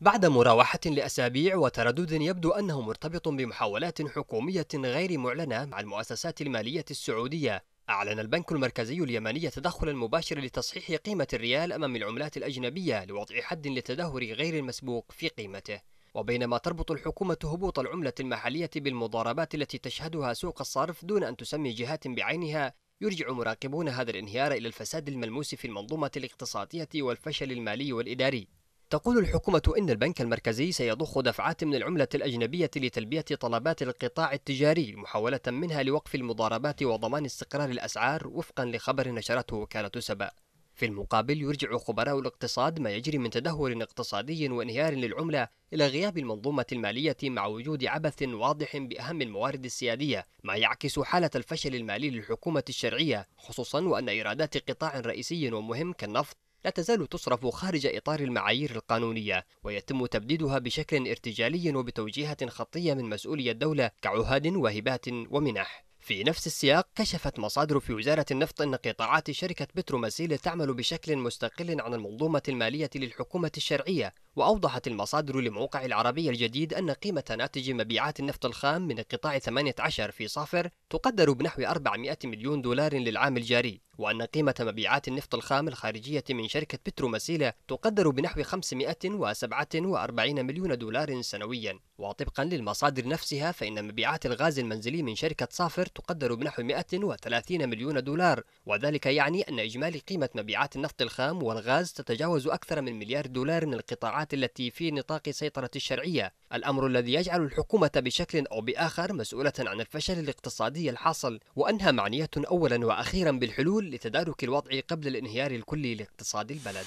بعد مراوحة لأسابيع وتردد يبدو أنه مرتبط بمحاولات حكومية غير معلنة مع المؤسسات المالية السعودية أعلن البنك المركزي اليمني تدخلا مباشرا لتصحيح قيمة الريال أمام العملات الأجنبية لوضع حد للتدهور غير المسبوق في قيمته وبينما تربط الحكومة هبوط العملة المحلية بالمضاربات التي تشهدها سوق الصرف دون أن تسمي جهات بعينها يرجع مراقبون هذا الانهيار إلى الفساد الملموس في المنظومة الاقتصادية والفشل المالي والإداري تقول الحكومة إن البنك المركزي سيضخ دفعات من العملة الأجنبية لتلبية طلبات القطاع التجاري محاولة منها لوقف المضاربات وضمان استقرار الأسعار وفقا لخبر نشرته وكالة سبأ في المقابل يرجع خبراء الاقتصاد ما يجري من تدهور اقتصادي وانهيار للعملة إلى غياب المنظومة المالية مع وجود عبث واضح بأهم الموارد السيادية ما يعكس حالة الفشل المالي للحكومة الشرعية خصوصا وأن إيرادات قطاع رئيسي ومهم كالنفط لا تزال تصرف خارج إطار المعايير القانونية ويتم تبديدها بشكل ارتجالي وبتوجيهة خطية من مسؤولي الدولة كعهاد وهبات ومنح في نفس السياق كشفت مصادر في وزارة النفط أن قطاعات شركة بتروماسيل تعمل بشكل مستقل عن المنظومة المالية للحكومة الشرعية وأوضحت المصادر لموقع العربية الجديد أن قيمة ناتج مبيعات النفط الخام من القطاع 18 في صفر تقدر بنحو 400 مليون دولار للعام الجاري وأن قيمة مبيعات النفط الخام الخارجية من شركة مسيلة تقدر بنحو 547 مليون دولار سنويا وطبقا للمصادر نفسها فإن مبيعات الغاز المنزلي من شركة صافر تقدر بنحو 130 مليون دولار وذلك يعني أن إجمالي قيمة مبيعات النفط الخام والغاز تتجاوز أكثر من مليار دولار من القطاعات الجماعة التي في نطاق سيطرة الشرعية الأمر الذي يجعل الحكومة بشكل أو بآخر مسؤولة عن الفشل الاقتصادي الحاصل وأنها معنية أولا وأخيرا بالحلول لتدارك الوضع قبل الانهيار الكلي لاقتصاد البلد